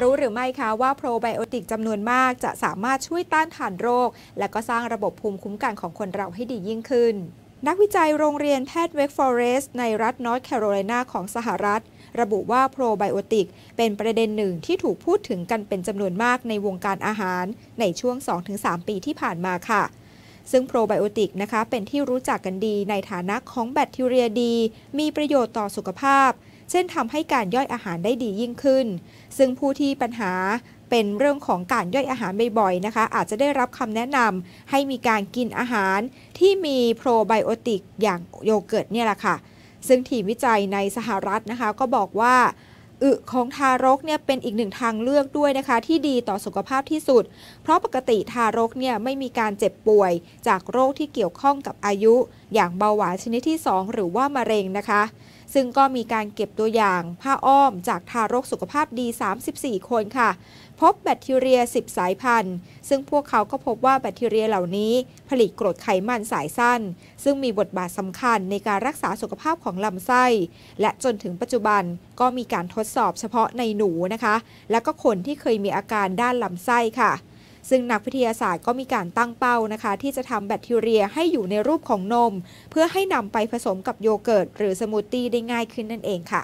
รู้หรือไม่คะว่าโปรไบโอติกจำนวนมากจะสามารถช่วยต้านทานโรค และก็สร้างระบบภูมิคุ้มกันของคนเราให้ดียิ่งขึ้น นักวิจัยโรงเรียนแพทย์เวกฟอเรสในรัฐนอร์ทแคโรไลนาของสหรัฐ ระบุว่าโปรไบโอติกเป็นประเด็นหนึ่งที่ถูกพูดถึงกันเป็นจำนวนมากในวงการอาหาร ในช่วง 2-3 ปีที่ผ่านมาค่ะ ซึ่งโปรไบโอติกนะคะเป็นที่รู้จักกันดีในฐานะของแบคทีเรียดี มีประโยชน์ต่อสุขภาพเช่นทำให้การย่อยอาหารได้ดียิ่งขึ้น ซึ่งผู้ที่ปัญหาเป็นเรื่องของการย่อยอาหารบ่อยๆนะคะ อาจจะได้รับคำแนะนำให้มีการกินอาหารที่มีโปรไบโอติกอย่างโยเกิร์ตเนี่ยแหละค่ะ ซึ่งทีมวิจัยในสหรัฐนะคะ ก็บอกว่าอึของทารกเนี่ยเป็นอีกหนึ่งทางเลือกด้วยนะคะ ที่ดีต่อสุขภาพที่สุด เพราะปกติทารกเนี่ยไม่มีการเจ็บป่วย จากโรคที่เกี่ยวข้องกับอายุอย่างเบาหวานชนิดที่ 2 หรือว่ามะเร็งนะคะซึ่งก็มีการเก็บตัวอย่างผ้าอ้อมจากทารกสุขภาพดี 34 คนค่ะ พบแบคทีเรีย 10 สายพันธุ์ซึ่งพวกเขาก็พบว่าแบคทีเรียเหล่านี้ผลิตกรดไขมันสายสั้น ซึ่งมีบทบาทสำคัญในการรักษาสุขภาพของลำไส้ และจนถึงปัจจุบันก็มีการทดสอบเฉพาะในหนูนะคะ และก็คนที่เคยมีอาการด้านลำไส้ค่ะซึ่งนักวิทยาศาสตร์ก็มีการตั้งเป้านะคะ ที่จะทำแบคทีเรียให้อยู่ในรูปของนม เพื่อให้นำไปผสมกับโยเกิร์ตหรือสมูทตี้ได้ง่ายขึ้นนั่นเองค่ะ